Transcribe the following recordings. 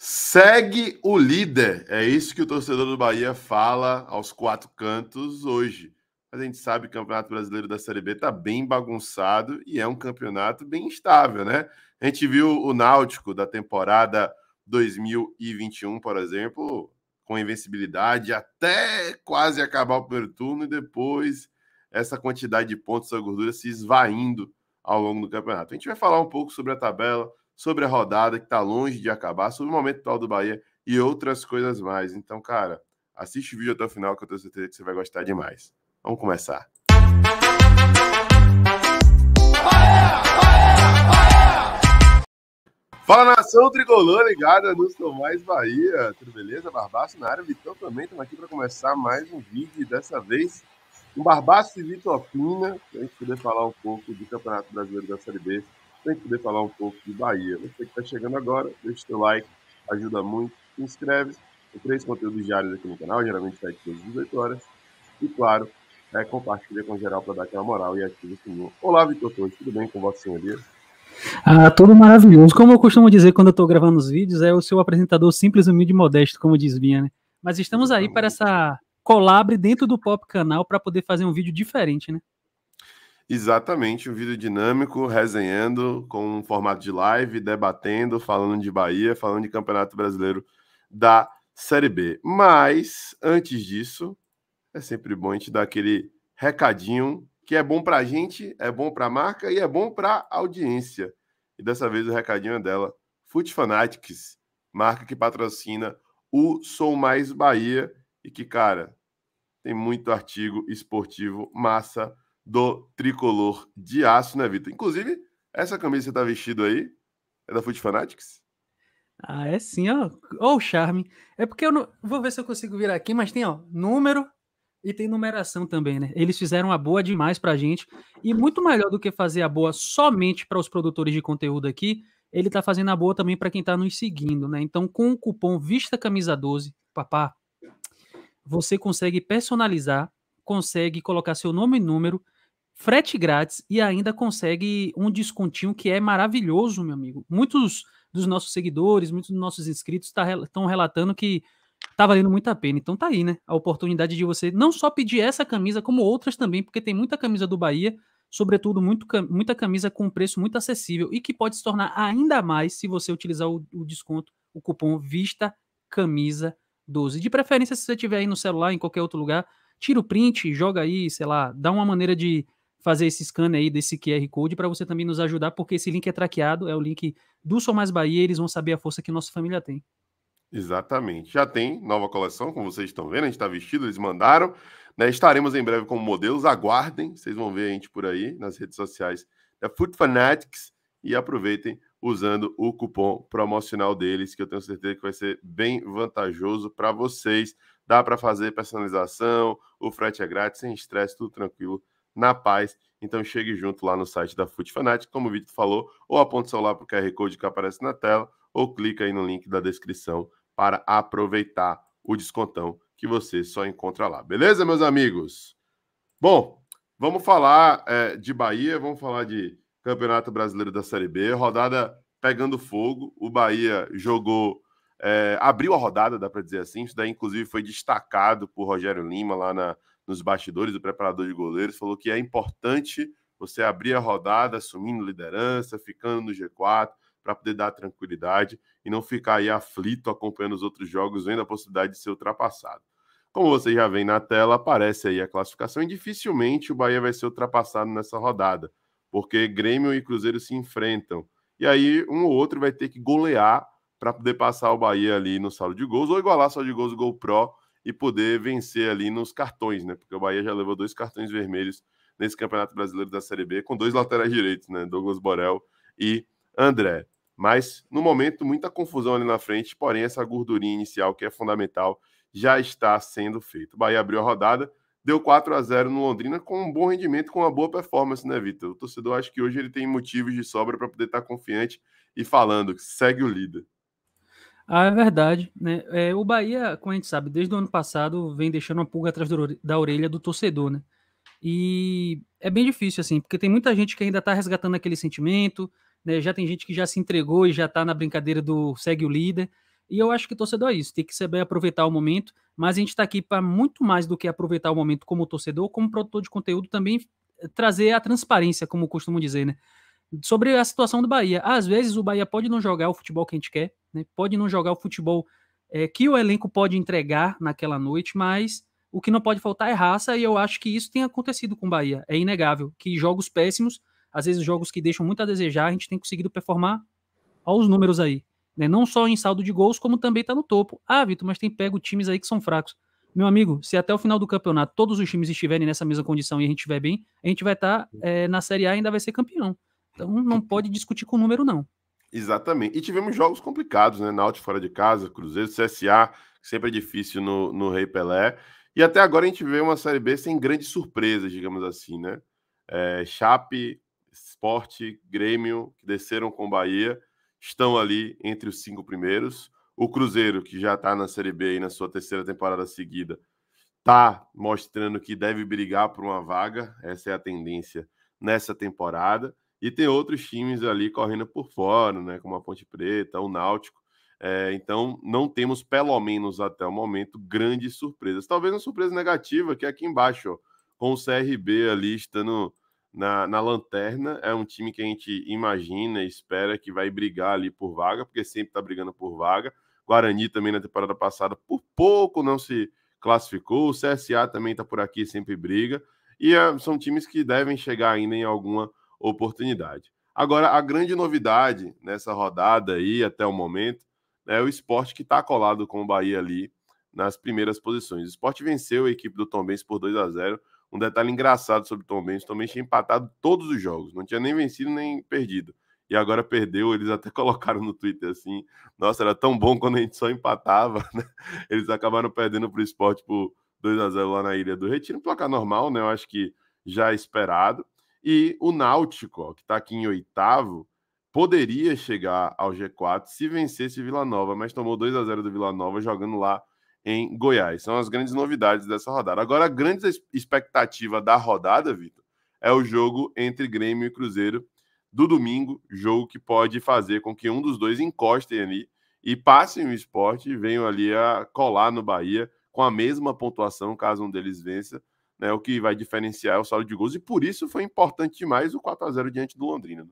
Segue o líder. É isso que o torcedor do Bahia fala aos quatro cantos hoje. a gente sabe que o Campeonato Brasileiro da Série B está bem bagunçado e é um campeonato bem instável, né? A gente viu o Náutico da temporada 2021, por exemplo, com invencibilidade até quase acabar o primeiro turno e depois essa quantidade de pontos, essa gordura se esvaindo ao longo do campeonato. A gente vai falar um pouco sobre a tabela, sobre a rodada que está longe de acabar, sobre o momento atual do Bahia e outras coisas mais. Então, cara, assiste o vídeo até o final que eu tenho certeza que você vai gostar demais. Vamos começar. Fala nação tricolor ligada no Sou Mais Bahia. Tudo beleza? Barbaço na área, Vitão também. Estamos aqui para começar mais um vídeo. E dessa vez, um Barbaço e Vitor para a gente poder falar um pouco do Campeonato Brasileiro da Série B sem poder falar um pouco de Bahia. Você que está chegando agora, deixa o seu like, ajuda muito, se inscreve. Tem três conteúdos diários aqui no canal, geralmente sai tá às 18 horas. E claro, é, compartilha com geral para dar aquela moral e ativa o sininho. Olá, Vitor Torres, tudo bem com você, senhoria? Ah, tudo maravilhoso. Como eu costumo dizer quando eu estou gravando os vídeos, é o seu apresentador simples, humilde e modesto, como diz Vinha, né? Mas estamos aí para essa colabre dentro do Pop Canal para poder fazer um vídeo diferente, né? Exatamente, um vídeo dinâmico, resenhando com um formato de live, debatendo, falando de Bahia, falando de Campeonato Brasileiro da Série B. Mas, antes disso, é sempre bom a gente dar aquele recadinho que é bom para a gente, é bom para a marca e é bom para a audiência. E dessa vez o recadinho é dela, Foot Fanatics, marca que patrocina o Sou Mais Bahia e que, cara, tem muito artigo esportivo massa do tricolor de aço, né, Vitor? Inclusive, essa camisa que você tá vestido aí é da Foot Fanatics? Ah, é sim, ó. Ó o charme. É porque eu não... Vou ver se eu consigo virar aqui, mas tem, ó, número e tem numeração também, né? Eles fizeram a boa demais pra gente. E muito melhor do que fazer a boa somente para os produtores de conteúdo aqui, ele tá fazendo a boa também para quem tá nos seguindo, né? Então, com o cupom Vista Camisa 12, papá, você consegue personalizar, consegue colocar seu nome e número frete grátis e ainda consegue um descontinho que é maravilhoso, meu amigo. Muitos dos nossos seguidores, muitos dos nossos inscritos estão tá, relatando que tá valendo muito a pena. Então tá aí, né? A oportunidade de você não só pedir essa camisa, como outras também, porque tem muita camisa do Bahia, sobretudo muito, muita camisa com preço muito acessível e que pode se tornar ainda mais se você utilizar o, o desconto, o cupom Vista Camisa 12. De preferência, se você tiver aí no celular, em qualquer outro lugar, tira o print, joga aí, sei lá, dá uma maneira de fazer esse scan aí desse QR Code para você também nos ajudar, porque esse link é traqueado, é o link do Sou Mais Bahia, eles vão saber a força que nossa família tem. Exatamente. Já tem nova coleção, como vocês estão vendo, a gente está vestido, eles mandaram. Né? Estaremos em breve como modelos, aguardem, vocês vão ver a gente por aí nas redes sociais da Foot Fanatics e aproveitem usando o cupom promocional deles, que eu tenho certeza que vai ser bem vantajoso para vocês. Dá para fazer personalização, o frete é grátis, sem estresse, tudo tranquilo na paz. Então chegue junto lá no site da Fute Fanatic, como o Vitor falou, ou aponte o celular para o QR Code que aparece na tela, ou clica aí no link da descrição para aproveitar o descontão que você só encontra lá. Beleza, meus amigos? Bom, vamos falar é, de Bahia, vamos falar de Campeonato Brasileiro da Série B, rodada pegando fogo. O Bahia jogou, é, abriu a rodada, dá para dizer assim. Isso daí, inclusive, foi destacado por Rogério Lima lá na, nos bastidores, o preparador de goleiros, falou que é importante você abrir a rodada assumindo liderança, ficando no G4, para poder dar tranquilidade e não ficar aí aflito acompanhando os outros jogos, vendo a possibilidade de ser ultrapassado. Como você já vê na tela, aparece aí a classificação e dificilmente o Bahia vai ser ultrapassado nessa rodada, porque Grêmio e Cruzeiro se enfrentam. E aí um ou outro vai ter que golear para poder passar o Bahia ali no saldo de gols ou igualar saldo de gols o gol Pro e poder vencer ali nos cartões, né? Porque o Bahia já levou dois cartões vermelhos nesse Campeonato Brasileiro da Série B, com dois laterais direitos, né? Douglas Borel e André. Mas, no momento, muita confusão ali na frente, porém, essa gordurinha inicial que é fundamental já está sendo feita. O Bahia abriu a rodada, deu 4 a 0 no Londrina com um bom rendimento, com uma boa performance, né, Vitor? O torcedor acho que hoje ele tem motivos de sobra para poder estar tá confiante e falando que segue o líder. Ah, é verdade. Né? É, o Bahia, como a gente sabe, desde o ano passado vem deixando uma pulga atrás da orelha do torcedor, né? E é bem difícil, assim, porque tem muita gente que ainda está resgatando aquele sentimento, né? Já tem gente que já se entregou e já está na brincadeira do segue o líder. E eu acho que torcedor é isso, tem que saber aproveitar o momento, mas a gente está aqui para muito mais do que aproveitar o momento como torcedor, como produtor de conteúdo, também trazer a transparência, como costumam dizer, né? Sobre a situação do Bahia. Às vezes o Bahia pode não jogar o futebol que a gente quer, né? Pode não jogar o futebol é, que o elenco pode entregar naquela noite, mas o que não pode faltar é raça, e eu acho que isso tem acontecido com o Bahia. É inegável que jogos péssimos, às vezes jogos que deixam muito a desejar, a gente tem conseguido performar aos números aí. Né? Não só em saldo de gols, como também está no topo. Ah, Vitor, mas tem pego times aí que são fracos. Meu amigo, se até o final do campeonato todos os times estiverem nessa mesma condição e a gente estiver bem, a gente vai estar tá, é, na Série A e ainda vai ser campeão. Então não pode discutir com o número, não. Exatamente. E tivemos jogos complicados, né? Náutico fora de casa, Cruzeiro, CSA, sempre é difícil no, no Rei Pelé. E até agora a gente vê uma Série B sem grandes surpresas, digamos assim, né? É, Chape, Esporte, Grêmio, que desceram com Bahia, estão ali entre os cinco primeiros. O Cruzeiro, que já está na Série B e na sua terceira temporada seguida, tá mostrando que deve brigar por uma vaga, essa é a tendência nessa temporada. E tem outros times ali correndo por fora, né? Como a Ponte Preta, o Náutico. É, então, não temos, pelo menos até o momento, grandes surpresas. Talvez uma surpresa negativa, que é aqui embaixo, ó, com o CRB ali estando na, na lanterna. É um time que a gente imagina e espera que vai brigar ali por vaga, porque sempre está brigando por vaga. Guarani também na temporada passada, por pouco não se classificou. O CSA também está por aqui, sempre briga. E é, são times que devem chegar ainda em alguma oportunidade. Agora, a grande novidade nessa rodada aí, até o momento, é o esporte que está colado com o Bahia ali nas primeiras posições. O esporte venceu a equipe do Tom Benz por 2 a 0 Um detalhe engraçado sobre o Tom Benz, o Tom Benz tinha empatado todos os jogos, não tinha nem vencido nem perdido. E agora perdeu, eles até colocaram no Twitter assim, nossa, era tão bom quando a gente só empatava, né? Eles acabaram perdendo para o esporte por 2 a 0 lá na Ilha do Retiro, um placar normal, né? Eu acho que já é esperado. E o Náutico, ó, que está aqui em oitavo, poderia chegar ao G4 se vencesse Vila Nova, mas tomou 2 a 0 do Vila Nova jogando lá em Goiás. São as grandes novidades dessa rodada. Agora, a grande expectativa da rodada, Vitor, é o jogo entre Grêmio e Cruzeiro do domingo, jogo que pode fazer com que um dos dois encostem ali e passem o esporte e venham ali a colar no Bahia com a mesma pontuação, caso um deles vença, né, o que vai diferenciar é o saldo de gols, e por isso foi importante demais o 4 a 0 diante do Londrina. Né?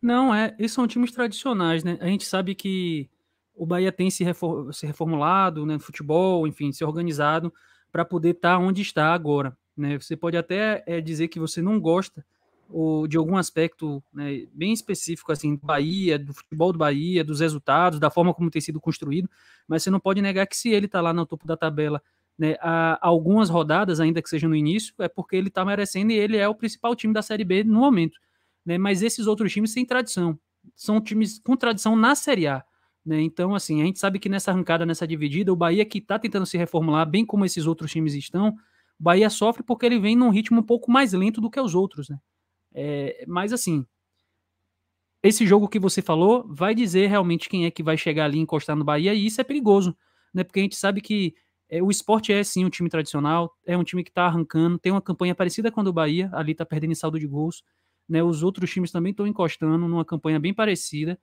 Não, é, esses são times tradicionais, né? A gente sabe que o Bahia tem se, se reformulado, né, futebol, enfim, se organizado para poder estar tá onde está agora, né? Você pode até é, dizer que você não gosta ou de algum aspecto né, bem específico assim do Bahia, do futebol do Bahia, dos resultados, da forma como tem sido construído, mas você não pode negar que se ele está lá no topo da tabela né, algumas rodadas, ainda que seja no início, é porque ele está merecendo e ele é o principal time da Série B no momento. Né? Mas esses outros times têm tradição, são times com tradição na Série A. Né? Então, assim, a gente sabe que nessa arrancada, nessa dividida, o Bahia que está tentando se reformular, bem como esses outros times estão, o Bahia sofre porque ele vem num ritmo um pouco mais lento do que os outros. Né? É, mas, assim, esse jogo que você falou vai dizer realmente quem é que vai chegar ali e encostar no Bahia, e isso é perigoso, né? porque a gente sabe que é, o esporte é sim um time tradicional, é um time que está arrancando, tem uma campanha parecida com a do Bahia, ali está perdendo saldo de gols. Né, os outros times também estão encostando numa campanha bem parecida.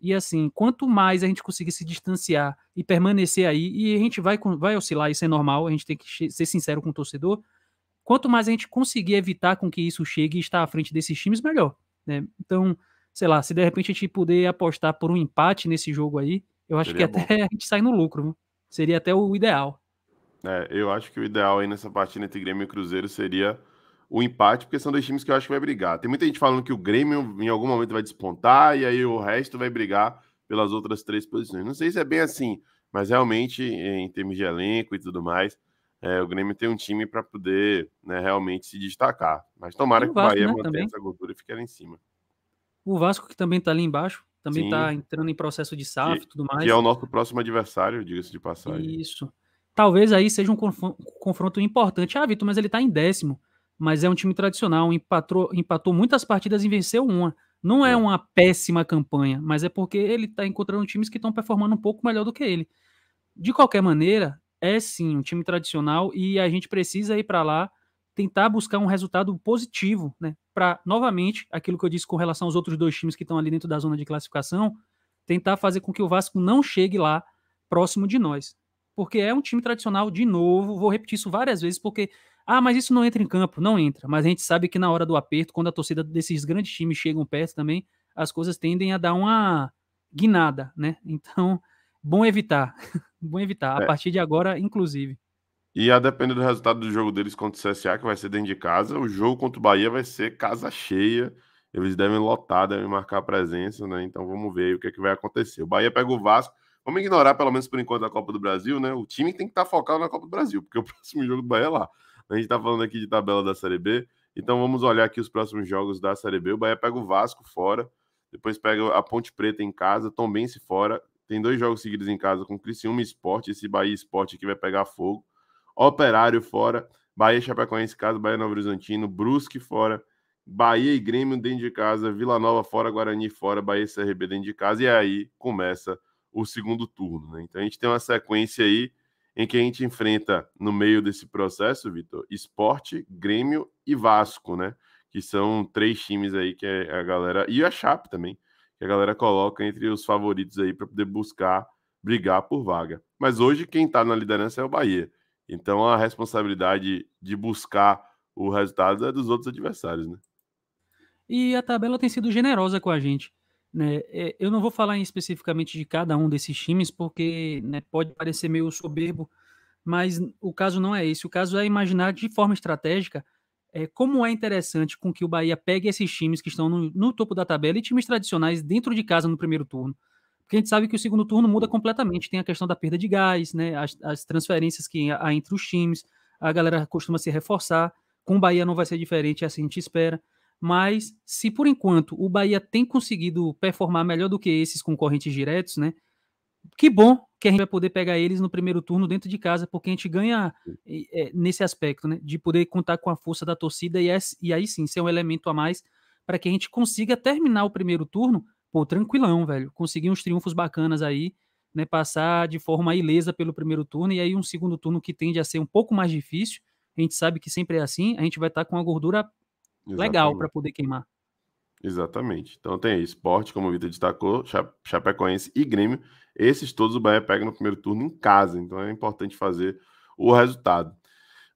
E assim, quanto mais a gente conseguir se distanciar e permanecer aí, e a gente vai, vai oscilar, isso é normal, a gente tem que ser sincero com o torcedor. Quanto mais a gente conseguir evitar com que isso chegue e estar à frente desses times, melhor. Né? Então, sei lá, se de repente a gente puder apostar por um empate nesse jogo aí, eu acho Seria que bom. até a gente sai no lucro. Seria até o ideal. É, eu acho que o ideal aí nessa partida entre Grêmio e Cruzeiro seria o empate, porque são dois times que eu acho que vai brigar. Tem muita gente falando que o Grêmio em algum momento vai despontar e aí o resto vai brigar pelas outras três posições. Não sei se é bem assim, mas realmente, em termos de elenco e tudo mais, é, o Grêmio tem um time para poder né, realmente se destacar. Mas tomara o Vasco, que o Bahia né, mantenha também. essa gordura e fique lá em cima. O Vasco, que também está ali embaixo, também está entrando em processo de SAF e tudo mais. Que é o nosso próximo adversário, diga-se de passagem. Isso. Talvez aí seja um confronto importante. Ah, Vitor, mas ele está em décimo. Mas é um time tradicional, empatou, empatou muitas partidas e venceu uma. Não é, é. uma péssima campanha, mas é porque ele está encontrando times que estão performando um pouco melhor do que ele. De qualquer maneira, é sim um time tradicional e a gente precisa ir para lá tentar buscar um resultado positivo, né? Para novamente aquilo que eu disse com relação aos outros dois times que estão ali dentro da zona de classificação, tentar fazer com que o Vasco não chegue lá próximo de nós porque é um time tradicional de novo. Vou repetir isso várias vezes, porque. Ah, mas isso não entra em campo. Não entra. Mas a gente sabe que na hora do aperto, quando a torcida desses grandes times chegam perto também, as coisas tendem a dar uma guinada, né? Então, bom evitar. bom evitar. É. A partir de agora, inclusive. E a depender do resultado do jogo deles contra o CSA, que vai ser dentro de casa, o jogo contra o Bahia vai ser casa cheia. Eles devem lotar, devem marcar presença, né? Então vamos ver o que, é que vai acontecer. O Bahia pega o Vasco. Vamos ignorar, pelo menos por enquanto, a Copa do Brasil, né? O time tem que estar tá focado na Copa do Brasil, porque o próximo jogo do Bahia é lá. A gente está falando aqui de tabela da Série B, então vamos olhar aqui os próximos jogos da Série B. O Bahia pega o Vasco fora, depois pega a Ponte Preta em casa, Tombense fora. Tem dois jogos seguidos em casa com o Criciúma Esporte, esse Bahia Esporte aqui vai pegar fogo. Operário fora, Bahia Chapecoense em casa, Bahia Novo Horizontino, Brusque fora, Bahia e Grêmio dentro de casa, Vila Nova fora, Guarani fora, Bahia CRB dentro de casa. E aí começa o segundo turno. Né? Então a gente tem uma sequência aí em que a gente enfrenta no meio desse processo, Vitor, Esporte, Grêmio e Vasco, né? Que são três times aí que é a galera. E a Chape também, que a galera coloca entre os favoritos aí para poder buscar brigar por vaga. Mas hoje quem está na liderança é o Bahia. Então a responsabilidade de buscar o resultado é dos outros adversários, né? E a tabela tem sido generosa com a gente. Né, é, eu não vou falar especificamente de cada um desses times, porque né, pode parecer meio soberbo, mas o caso não é esse. O caso é imaginar de forma estratégica é, como é interessante com que o Bahia pegue esses times que estão no, no, topo da tabela e times tradicionais dentro de casa no primeiro turno. Porque a gente sabe que o segundo turno muda completamente. Tem a questão da perda de gás, né, as, as transferências que há entre os times, a galera costuma se reforçar. Com o Bahia não vai ser diferente, é assim a gente espera. Mas se por enquanto o Bahia tem conseguido performar melhor do que esses concorrentes diretos, né? Que bom que a gente vai poder pegar eles no primeiro turno dentro de casa, porque a gente ganha é, nesse aspecto, né? De poder contar com a força da torcida e, é, e aí sim ser um elemento a mais para que a gente consiga terminar o primeiro turno, pô, tranquilão, velho. Conseguir uns triunfos bacanas aí, né? Passar de forma ilesa pelo primeiro turno e aí um segundo turno que tende a ser um pouco mais difícil. A gente sabe que sempre é assim, a gente vai estar tá com a gordura Exatamente. legal para poder queimar. Exatamente. Então tem esporte, como o Vitor destacou, Chapecoense e Grêmio. Esses todos o Bahia pega no primeiro turno em casa, então é importante fazer o resultado.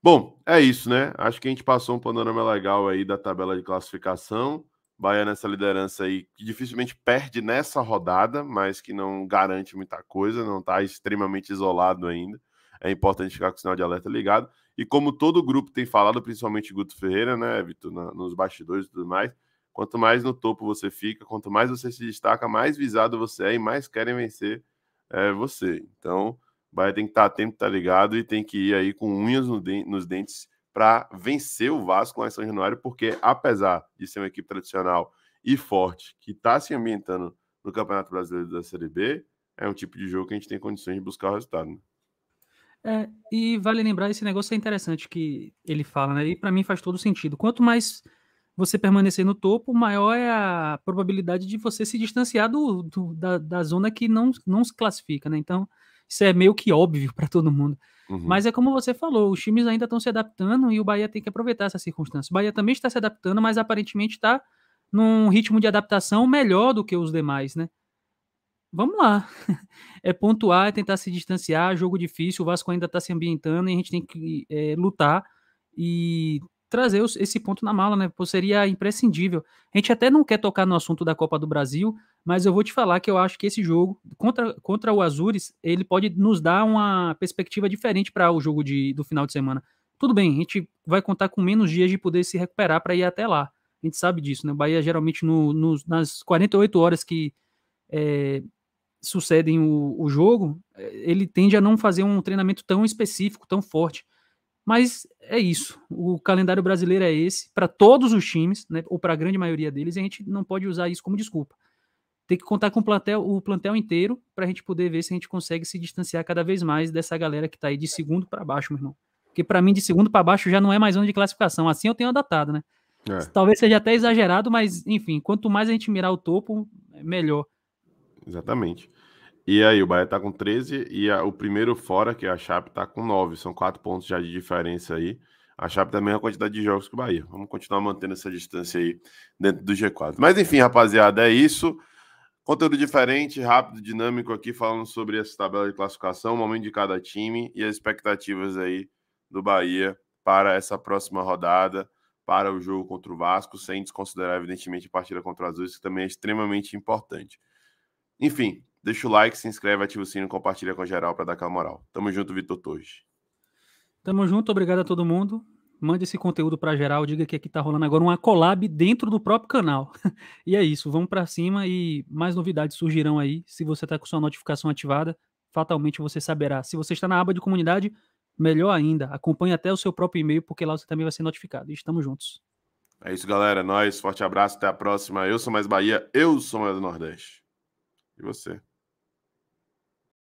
Bom, é isso, né? Acho que a gente passou um panorama legal aí da tabela de classificação. Bahia nessa liderança aí, que dificilmente perde nessa rodada, mas que não garante muita coisa, não está extremamente isolado ainda é importante ficar com o sinal de alerta ligado. E como todo grupo tem falado, principalmente Guto Ferreira, né, Vitor, na, nos bastidores e tudo mais, quanto mais no topo você fica, quanto mais você se destaca, mais visado você é e mais querem vencer é, você. Então, vai ter que estar tá atento, tá ligado, e tem que ir aí com unhas no de, nos dentes para vencer o Vasco lá em São Januário, porque apesar de ser uma equipe tradicional e forte, que está se ambientando no Campeonato Brasileiro da Série B, é um tipo de jogo que a gente tem condições de buscar o resultado. Né? É, e vale lembrar, esse negócio é interessante que ele fala, né? E para mim faz todo sentido. Quanto mais você permanecer no topo, maior é a probabilidade de você se distanciar do, do da, da, zona que não, não se classifica, né? Então, isso é meio que óbvio para todo mundo. Uhum. Mas é como você falou, os times ainda estão se adaptando e o Bahia tem que aproveitar essa circunstância. O Bahia também está se adaptando, mas aparentemente está num ritmo de adaptação melhor do que os demais, né? vamos lá. É pontuar, é tentar se distanciar, jogo difícil, o Vasco ainda está se ambientando e a gente tem que é, lutar e trazer esse ponto na mala, né? Pô, seria imprescindível. A gente até não quer tocar no assunto da Copa do Brasil, mas eu vou te falar que eu acho que esse jogo contra, contra o Azures, ele pode nos dar uma perspectiva diferente para o jogo de, do final de semana. Tudo bem, a gente vai contar com menos dias de poder se recuperar para ir até lá. A gente sabe disso, né? O Bahia geralmente no, no, nas 48 horas que é, sucedem o, o jogo, é, ele tende a não fazer um treinamento tão específico, tão forte. Mas é isso. O calendário brasileiro é esse para todos os times, né, ou para a grande maioria deles, e a gente não pode usar isso como desculpa. Tem que contar com o plantel, o plantel inteiro para a gente poder ver se a gente consegue se distanciar cada vez mais dessa galera que está aí de segundo para baixo, meu irmão. Porque para mim, de segundo para baixo já não é mais zona de classificação. Assim eu tenho adaptado, né? É. Talvez seja até exagerado, mas enfim, quanto mais a gente mirar o topo, melhor. Exatamente. E aí, o Bahia tá com 13 e a, o primeiro fora, que é a Chape, tá com 9. São quatro pontos já de diferença aí. A Chape também é a quantidade de jogos que o Bahia. Vamos continuar mantendo essa distância aí dentro do G4. Mas enfim, rapaziada, é isso. Conteúdo diferente, rápido, dinâmico aqui, falando sobre essa tabela de classificação, o momento de cada time e as expectativas aí do Bahia para essa próxima rodada, para o jogo contra o Vasco, sem desconsiderar, evidentemente, a partida contra o Azul, que também é extremamente importante. Enfim, deixa o like, se inscreve, ativa o sino, compartilha com a geral para dar aquela moral. Tamo junto, Vitor Torres. Tamo junto, obrigado a todo mundo. Mande esse conteúdo para geral, diga que aqui tá rolando agora uma collab dentro do próprio canal. e é isso, vamos para cima e mais novidades surgirão aí. Se você tá com sua notificação ativada, fatalmente você saberá. Se você está na aba de comunidade, melhor ainda, acompanhe até o seu próprio e-mail, porque lá você também vai ser notificado. E estamos juntos. É isso, galera. É Nós, forte abraço, até a próxima. Eu sou mais Bahia, eu sou mais do Nordeste. E você?